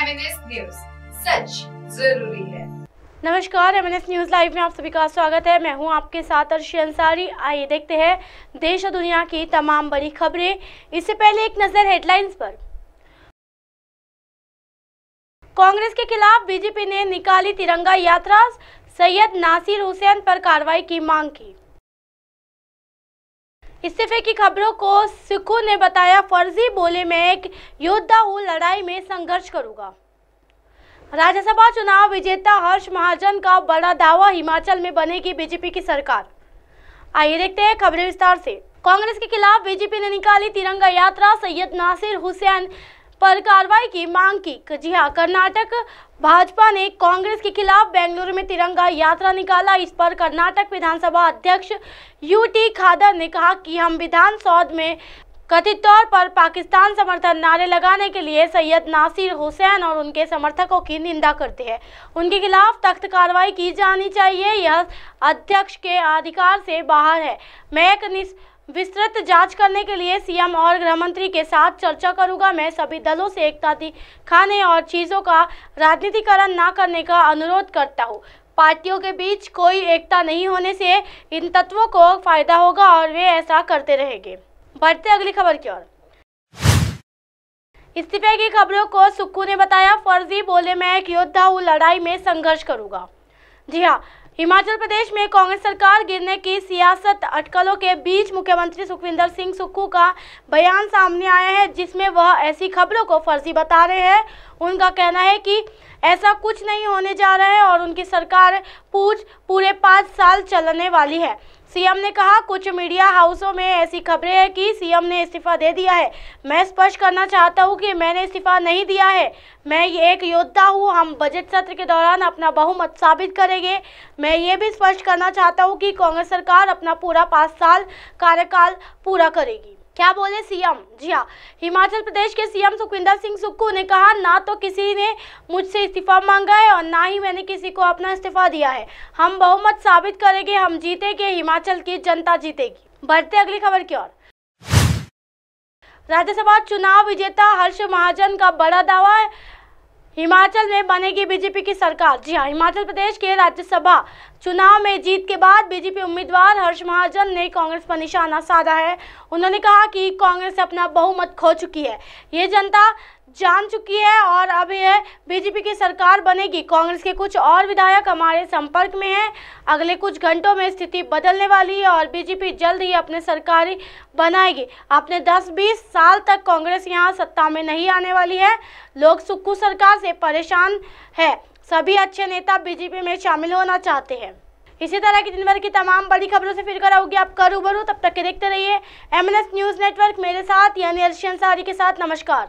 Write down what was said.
MNS news सच जरूरी है नमस्कार एम न्यूज़ लाइव में आप सभी का स्वागत है मैं हूं आपके साथ अर्शी अंसारी आइए देखते हैं देश और दुनिया की तमाम बड़ी खबरें इससे पहले एक नज़र हेडलाइंस पर कांग्रेस के खिलाफ बीजेपी ने निकाली तिरंगा यात्रा सैयद नासिर हुसैन पर कार्रवाई की मांग की इस्तीफे की खबरों को सिखू ने बताया फर्जी बोले मैं एक योद्धा हूँ लड़ाई में संघर्ष करूँगा राज्यसभा चुनाव विजेता हर्ष महाजन का बड़ा दावा हिमाचल में बनेगी बीजेपी की सरकार आइए देखते हैं खबरें विस्तार से कांग्रेस के खिलाफ बीजेपी ने निकाली तिरंगा यात्रा सैयद नासिर हुसैन पर कार्रवाई की मांग की जी हाँ कर्नाटक भाजपा ने कांग्रेस के खिलाफ बेंगलुरु में तिरंगा यात्रा निकाला इस पर कर्नाटक विधानसभा अध्यक्ष यू टी खादर ने कहा कि हम विधान सौध में कथित तौर पर पाकिस्तान समर्थन नारे लगाने के लिए सैयद नासिर हुसैन और उनके समर्थकों की निंदा करते हैं उनके खिलाफ तख्त कार्रवाई की जानी चाहिए यह अध्यक्ष के अधिकार से बाहर है मैं एक विस्तृत जांच करने के लिए सीएम और गृह मंत्री के साथ चर्चा करूंगा मैं सभी दलों से एकता दिखाने और चीज़ों का राजनीतिकरण ना करने का अनुरोध करता हूं। पार्टियों के बीच कोई एकता नहीं होने से इन तत्वों को फायदा होगा और वे ऐसा करते रहेंगे बढ़ते अगली खबर की ओर इस्तीफे की खबरों को सुक्कू ने बताया फर्जी बोले मैं एक योद्धा हूँ लड़ाई में संघर्ष करूंगा जी हाँ हिमाचल प्रदेश में कांग्रेस सरकार गिरने की सियासत अटकलों के बीच मुख्यमंत्री सुखविंदर सिंह सुक्खू का बयान सामने आया है जिसमें वह ऐसी खबरों को फर्जी बता रहे हैं उनका कहना है कि ऐसा कुछ नहीं होने जा रहा है और उनकी सरकार पूछ पूरे पाँच साल चलने वाली है सीएम ने कहा कुछ मीडिया हाउसों में ऐसी खबरें हैं कि सीएम ने इस्तीफा दे दिया है मैं स्पष्ट करना चाहता हूं कि मैंने इस्तीफा नहीं दिया है मैं ये एक योद्धा हूं हम बजट सत्र के दौरान अपना बहुमत साबित करेंगे मैं ये भी स्पष्ट करना चाहता हूं कि कांग्रेस सरकार अपना पूरा पाँच साल कार्यकाल पूरा करेगी क्या बोले सीएम जी हाँ हिमाचल प्रदेश के सीएम सुखविंदर सिंह सुक्खू ने कहा ना तो किसी ने मुझसे इस्तीफा मांगा है और ना ही मैंने किसी को अपना इस्तीफा दिया है हम बहुमत साबित करेंगे हम जीतेंगे हिमाचल की जनता जीतेगी बढ़ते अगली खबर की ओर राज्यसभा चुनाव विजेता हर्ष महाजन का बड़ा दावा है हिमाचल में बनेगी बीजेपी की सरकार जी हाँ हिमाचल प्रदेश के राज्यसभा चुनाव में जीत के बाद बीजेपी उम्मीदवार हर्ष महाजन ने कांग्रेस पर निशाना साधा है उन्होंने कहा कि कांग्रेस अपना बहुमत खो चुकी है ये जनता जान चुकी है और अब यह बीजेपी की सरकार बनेगी कांग्रेस के कुछ और विधायक हमारे संपर्क में हैं अगले कुछ घंटों में स्थिति बदलने वाली है और बीजेपी जल्द ही अपने सरकारी बनाएगी अपने 10-20 साल तक कांग्रेस यहां सत्ता में नहीं आने वाली है लोग सुक्कू सरकार से परेशान है सभी अच्छे नेता बीजेपी में शामिल होना चाहते हैं इसी तरह की दिन भर की तमाम बड़ी खबरों से फिर कराऊंगी आप करूबरू तब तक के देखते रहिए एमएनएस न्यूज़ नेटवर्क मेरे साथ यानी अर्शियन सारी के साथ नमस्कार